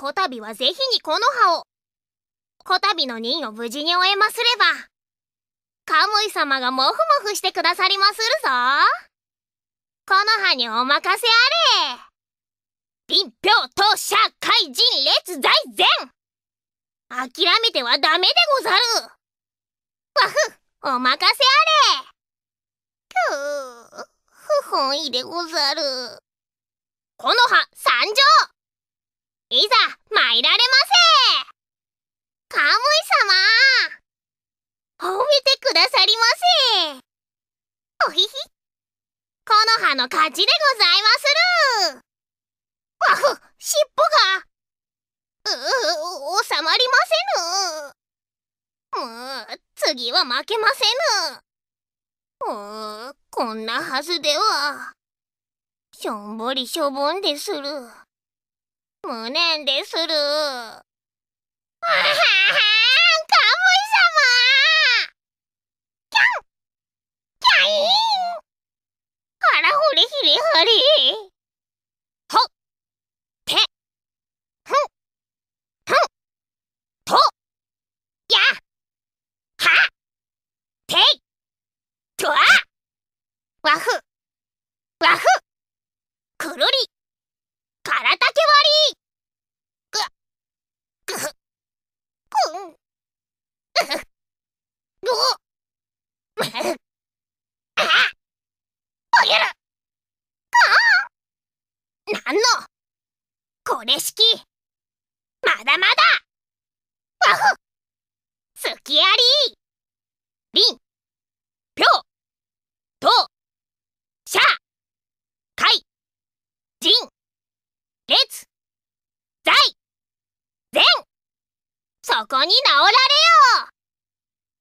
こたびはぜひにこの葉を。こたびの任を無事に終えますれば、カムイ様がもふもふしてくださりまするぞ。この葉にお任せあれ。臨氷と社会人列在前諦めてはダメでござるわふお任せあれくぅ、不本意でござる。この葉参上いざ参られませカムイ様褒めてくださりませおひひこの葉の勝ちでございまするわふしっぽがうう収まりませぬむ次は負けませぬうこんなはずではしょんぼりしょぼんでする。無念でする。カムイ様キャンキャインひれはほてふんふんとやはてとわふわふくるりからたこれ式まだまだわふスキアリーリンピョとシャカイジン列在善そこに直られよ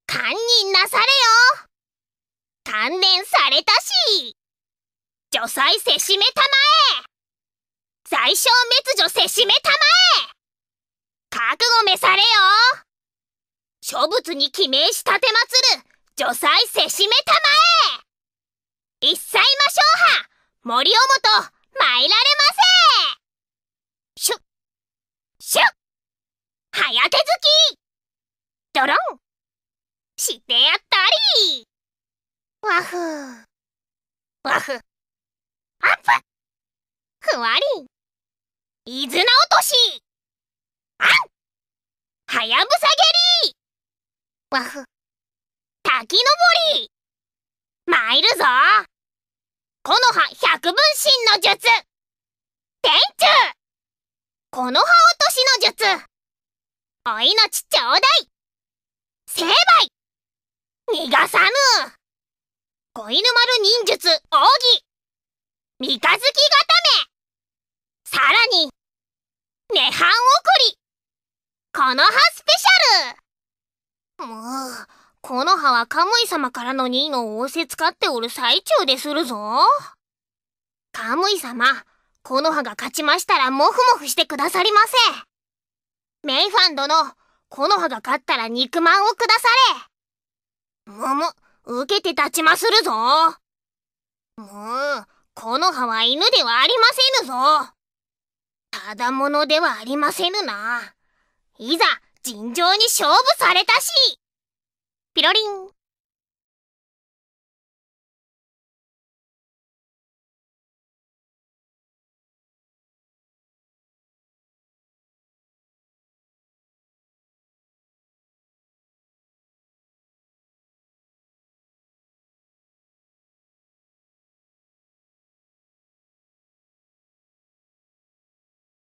堪忍なされよ鍛錬されたし女才せしめたまえ罪傷滅除せしめたまえ覚悟めされよ諸仏に記名したてまつる除災せしめたまえ一切魔将派森尾元参られませシュッシュッ早手突きドロンしてやったりワフワフアップふわり伊豆な落としあんはやぶさ蹴りわふ滝登り参るぞ木の葉百分身の術天柱木の葉落としの術お命ちょうだい成敗逃がさぬ子犬丸忍術奥義三日月型涅槃送りこの葉スペシャルもう、この葉はカムイ様からの任を仰せつかっておる最中でするぞ。カムイ様、この葉が勝ちましたらモフモフしてくださりませ。メイファン殿、この葉が勝ったら肉まんをくだされ。もも、受けて立ちまするぞ。もう、この葉は犬ではありませぬぞ。ただもではありませぬな。いざ、尋常に勝負されたしピロリン